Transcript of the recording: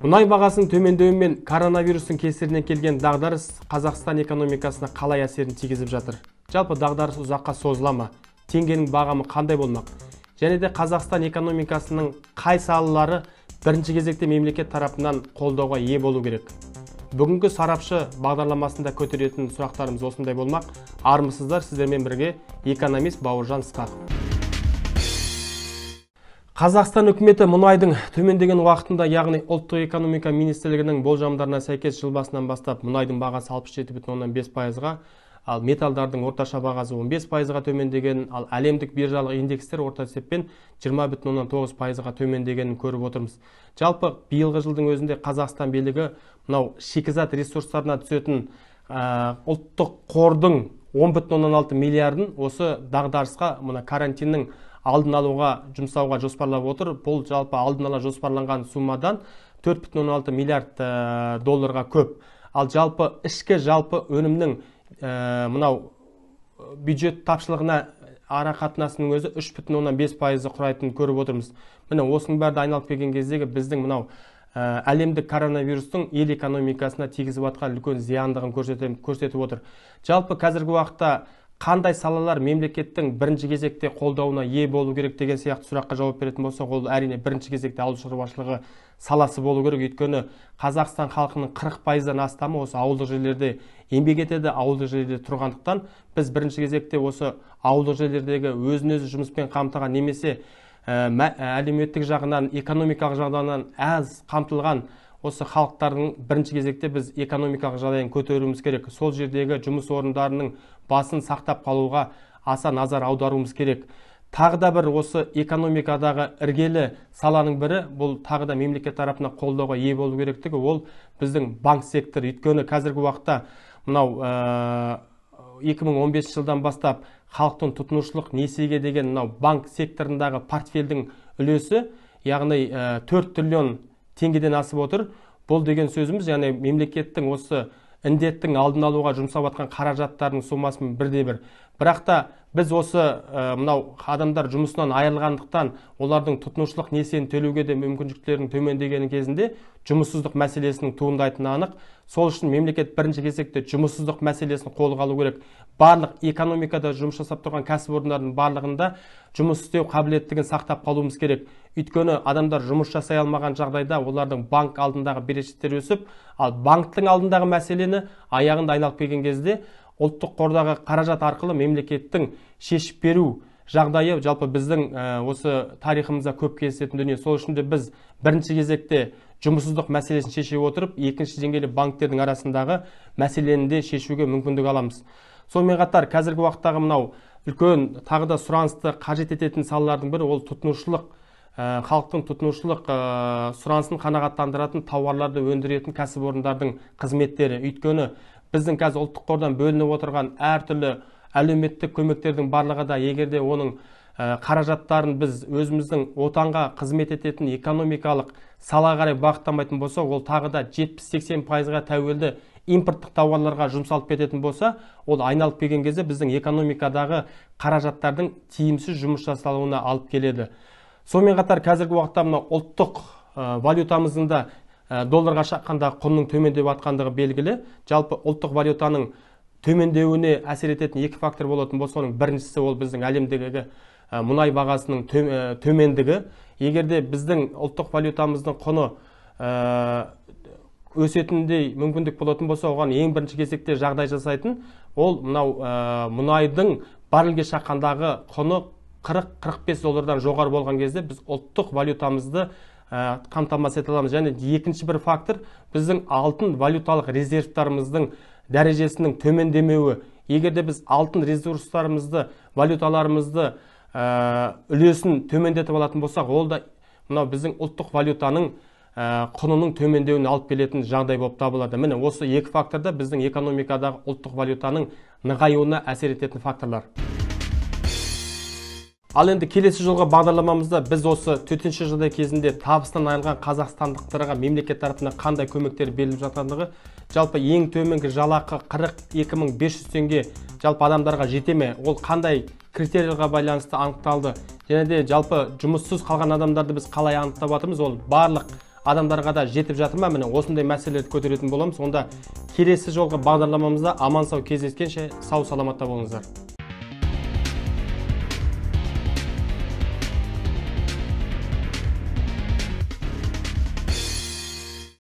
мұнай бағасының төмендеуі мен коронавирустың кесірінен келген дағдарыс қазақстан экономикасына қалай әсерін тигізіп жатыр жалпы дағдарыс ұзаққа созыла ма бағамы қандай болмақ және де қазақстан экономикасының қай салалары бірінші кезекте мемлекет тарапынан қолдауға ие болу керек бүгінгі сарапшы бағдарламасында көтеретін сұрақтарымыз осындай болмақ армысыздар сіздермен бірге экономист бауыржан ысқақов қазақстан үкіметі мұнайдың төмендеген уақытында яғни ұлттық экономика министрлігінің болжамдарына сәйкес жыл басынан бастап мұнайдың бағасы алпыс жеті бүтін оннан бес пайызға ал металдардың орташа бағасы 15 пайызға төмендеген ал әлемдік биржалық индекстер орта есеппен жиырма бүтін оннан тоғыз пайызға төмендегенін көріп отырмыз жалпы биылғы жылдың өзінде қазақстан билігі мынау шикізат ресурстарына түсетін ұлттық қордың он бүтін оннан алты миллиардын осы дағдарысқа мына карантиннің алдын алуға жұмсауға жоспарлап отыр бұл жалпы алдын ала жоспарланған суммадан 4,16 миллиард э, долларға көп ал жалпы ішкі жалпы өнімнің э, мынау бюджет тапшылығына ара қатынасының өзі үш бүтін оннан бес пайызды құрайтынын көріп отырмыз міне осының бәрі айналып келген кездегі біздің мынау ә, әлемдік коронавирустың ел экономикасына тигізіп жатқан үлкен зияндығын көрсетіп отыр жалпы қазіргі уақытта қандай салалар мемлекеттің бірінші кезекте қолдауына ие болу керек деген сияқты сұраққа жауап беретін болсақ ол әрине бірінші кезекте ауыл шаруашылығы саласы болу керек өйткені қазақстан халқының қырық пайыздан астамы осы ауылдық жерлерде еңбек етеді ауылдық жерлерде тұрғандықтан біз бірінші кезекте осы ауылдық жерлердегі өзін өзі жұмыспен қамтыған немесе әлеуметтік жағынан экономикалық жағынан аз қамтылған осы халықтардың бірінші кезекте біз экономикалық жағдайын көтеруіміз керек сол жердегі жұмыс орындарының басын сақтап қалуға аса назар аударуымыз керек тағы да бір осы экономикадағы іргелі саланың бірі бұл тағы да мемлекет тарапына қолдауға ие болу керектігі ол біздің банк секторы өйткені қазіргі уақытта мынау ә, 2015 жылдан бастап халықтың тұтынушылық несиеге деген мынау банк секторындағы портфельдің үлесі яғни ә, триллион теңгеден асып отыр бұл деген сөзіміз яғни мемлекеттің осы індеттің алдын алуға жұмсап жатқан қаражаттарының сомасымен бірде бір бірақ та біз осы ә, мынау адамдар жұмысынан айырылғандықтан олардың тұтынушылық несиені төлеуге де мүмкіншіліктерінің төмендегені кезінде жұмыссыздық мәселесінің туындайтыны анық сол үшін мемлекет бірінші кезекте жұмыссыздық мәселесін қолға алу керек барлық экономикада жұмыс жасап тұрған кәсіпорындардың барлығында жұмыс істеу қабілеттігін сақтап қалуымыз керек өйткені адамдар жұмыс жасай алмаған жағдайда олардың банк алдындағы берешектері өсіп ал банктің алдындағы мәселені аяғында айналып келген кезде ұлттық қордағы қаражат арқылы мемлекеттің шешіп беру жағдайы жалпы біздің ә, осы тарихымызда көп кездесетін дүние сол үшін де біз бірінші кезекте жұмыссыздық мәселесін шеше отырып екінші деңгейлі банктердің арасындағы мәселені де шешуге мүмкіндік аламыз сонымен қатар қазіргі уақыттағы мынау үлкен тағы да сұранысты қажет ететін салалардың бірі ол тұтынушылық ә, халықтың тұтынушылық ә, сұранысын қанағаттандыратын тауарларды өндіретін кәсіпорындардың қызметтері өйткені біздің қазір ұлттық қордан бөлініп отырған әртүрлі әлеуметтік көмектердің барлығы да егер оның қаражаттарын біз өзіміздің отанға қызмет ететін экономикалық салаға қарай бағыттамайтын болса ол тағы да 70-80 пайызға тәуелді импорттық тауарларға жұмсалып кететін болса ол айналып келген кезде біздің экономикадағы қаражаттардың тиімсіз жұмыс жасалуына алып келеді сонымен қатар қазіргі уақытта мына ұлттық валютамыздың да Э, долларға шаққанда құнның төмендеп жатқандығы белгілі жалпы ұлттық валютаның төмендеуіне әсер ететін екі фактор болатын болса оның біріншісі ол біздің әлемдегі э, мұнай бағасының э, төмендігі Егерде біздің ұлттық валютамыздың құны өсетіндей мүмкіндік болатын болса оған ең бірінші кезекте жағдай жасайтын ол мынау мұнайдың баррельге шаққандағы құны 40-45 доллардан жоғары болған кезде біз ұлттық валютамызды Э, қамтамасыз ете аламыз және екінші бір фактор біздің алтын валюталық резервтарымыздың дәрежесінің төмендемеуі егер де біз алтын ресурстарымызды валюталарымызды ә, үлесін төмендетіп алатын болсақ ол да мынау біздің ұлттық валютаның ә, құнының төмендеуіне алып келетін жағдай болып табылады міне осы екі фактор біздің экономикадағы ұлттық валютаның нығаюына әсер ететін факторлар ал енді келесі жылғы бағдарламамызда біз осы төтенше жағдай кезінде табыстан айырылған қазақстандықтарға мемлекет тарапынан қандай көмектер беріліп жатқандығы жалпы ең төменгі жалақы екі мың 500 теңге жалпы адамдарға жете ме ол қандай критерияға байланысты анықталды және де жалпы жұмыссыз қалған адамдарды біз қалай анықтап жатырмыз ол барлық адамдарға да жетіп жатыр ма міне осындай мәселелерді көтеретін боламыз онда келесі жолғы бағдарламамызда аман сау кездескенше сау саламатта болыңыздар